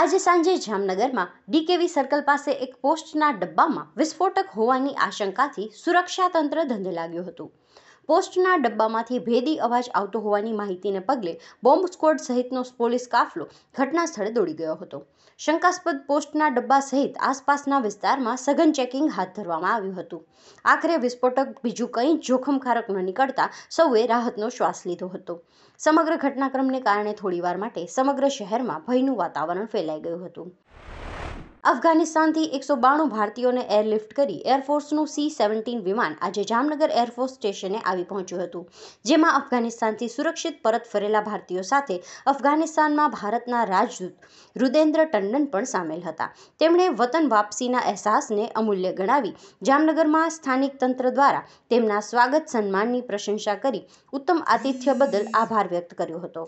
આજે સાંજે જામનગરમાં ડીકેવી સર્કલ પાસે એક પોસ્ટના ડબ્બામાં વિસ્ફોટક હોવાની આશંકાથી સુરક્ષા તંત્ર ધંધે લાગ્યું હતું પોસ્ટના ડબ્બામાંથી ભેદી અવાજ આવતો હોવાની માહિતીને પગલે બોમ્બ સ્ક્વોડ સહિતનો પોલીસ કાફલો ઘટના સ્થળે દોડી ગયો હતો શંકાસ્પદ પોસ્ટના ડબ્બા સહિત આસપાસના વિસ્તારમાં સઘન ચેકિંગ હાથ ધરવામાં આવ્યું હતું આખરે વિસ્ફોટક બીજું કંઈ જોખમકારક ન નીકળતા સૌએ રાહતનો શ્વાસ લીધો હતો સમગ્ર ઘટનાક્રમને કારણે થોડીવાર માટે સમગ્ર શહેરમાં ભયનું વાતાવરણ ફેલાઈ ગયું હતું અફઘાનિસ્તાનથી એકસો બાણું ભારતીયોને એરલિફ્ટ કરી એરફોર્સનું સી સેવન્ટીન વિમાન આજે જામનગર એરફોર્સ સ્ટેશને આવી પહોંચ્યું હતું જેમાં અફઘાનિસ્તાનથી સુરક્ષિત પરત ફરેલા ભારતીયો સાથે અફઘાનિસ્તાનમાં ભારતના રાજદૂત રુદેન્દ્ર ટંડન પણ સામેલ હતા તેમણે વતન વાપસીના અહેસાસને અમૂલ્ય ગણાવી જામનગરમાં સ્થાનિક તંત્ર દ્વારા તેમના સ્વાગત સન્માનની પ્રશંસા કરી ઉત્તમ આતિથ્ય બદલ આભાર વ્યક્ત કર્યો હતો